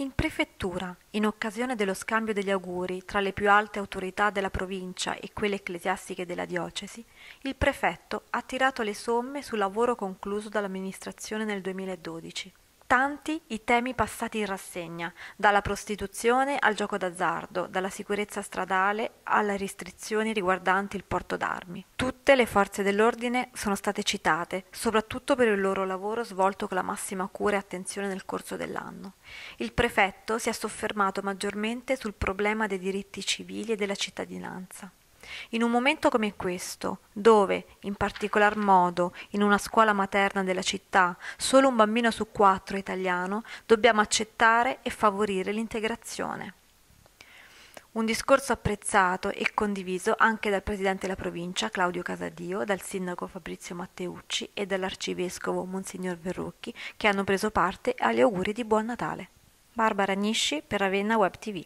In prefettura, in occasione dello scambio degli auguri tra le più alte autorità della provincia e quelle ecclesiastiche della diocesi, il prefetto ha tirato le somme sul lavoro concluso dall'amministrazione nel 2012 tanti i temi passati in rassegna, dalla prostituzione al gioco d'azzardo, dalla sicurezza stradale alle restrizioni riguardanti il porto d'armi. Tutte le forze dell'ordine sono state citate, soprattutto per il loro lavoro svolto con la massima cura e attenzione nel corso dell'anno. Il prefetto si è soffermato maggiormente sul problema dei diritti civili e della cittadinanza. In un momento come questo, dove, in particolar modo, in una scuola materna della città, solo un bambino su quattro è italiano, dobbiamo accettare e favorire l'integrazione. Un discorso apprezzato e condiviso anche dal presidente della provincia Claudio Casadio, dal sindaco Fabrizio Matteucci e dall'arcivescovo Monsignor Verrucchi che hanno preso parte agli auguri di Buon Natale. Barbara Nisci per Ravenna Web TV.